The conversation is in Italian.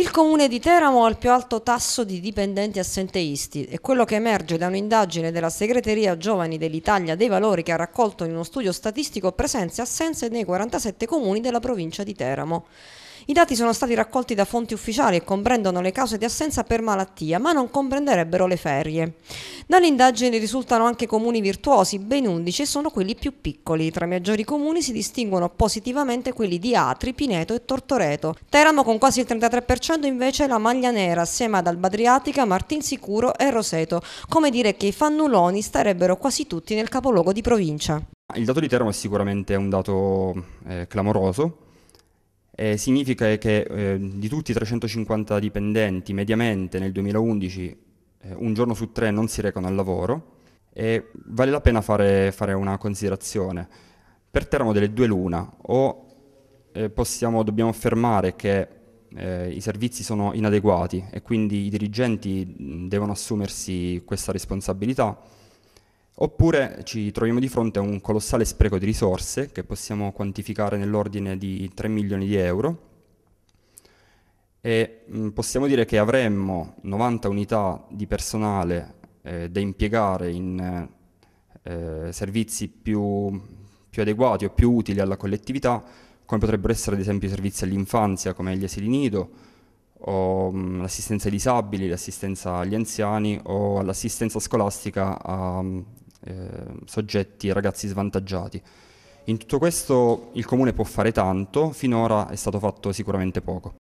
Il comune di Teramo ha il più alto tasso di dipendenti assenteisti e quello che emerge da un'indagine della segreteria Giovani dell'Italia dei Valori che ha raccolto in uno studio statistico presenze e assenze nei 47 comuni della provincia di Teramo. I dati sono stati raccolti da fonti ufficiali e comprendono le cause di assenza per malattia, ma non comprenderebbero le ferie. Dalle indagini risultano anche comuni virtuosi, ben 11, e sono quelli più piccoli. Tra i maggiori comuni si distinguono positivamente quelli di Atri, Pineto e Tortoreto. Teramo con quasi il 33% invece la maglia nera, assieme ad Albadriatica, Martinsicuro e Roseto. Come dire che i fannuloni starebbero quasi tutti nel capoluogo di provincia. Il dato di Teramo è sicuramente un dato eh, clamoroso. Eh, significa che eh, di tutti i 350 dipendenti mediamente nel 2011 eh, un giorno su tre non si recano al lavoro e vale la pena fare, fare una considerazione. Per Teramo delle due luna, o eh, possiamo, dobbiamo affermare che eh, i servizi sono inadeguati e quindi i dirigenti devono assumersi questa responsabilità, Oppure ci troviamo di fronte a un colossale spreco di risorse che possiamo quantificare nell'ordine di 3 milioni di euro e mh, mm, possiamo dire che avremmo 90 unità di personale eh, da impiegare in eh, eh, servizi più, più adeguati o più utili alla collettività, come potrebbero essere ad esempio i servizi all'infanzia come gli asili nido, o mh, mm, l'assistenza ai disabili, l'assistenza agli anziani o l'assistenza scolastica a mh, mm, eh, soggetti ragazzi svantaggiati. In tutto questo il comune può fare tanto, finora è stato fatto sicuramente poco.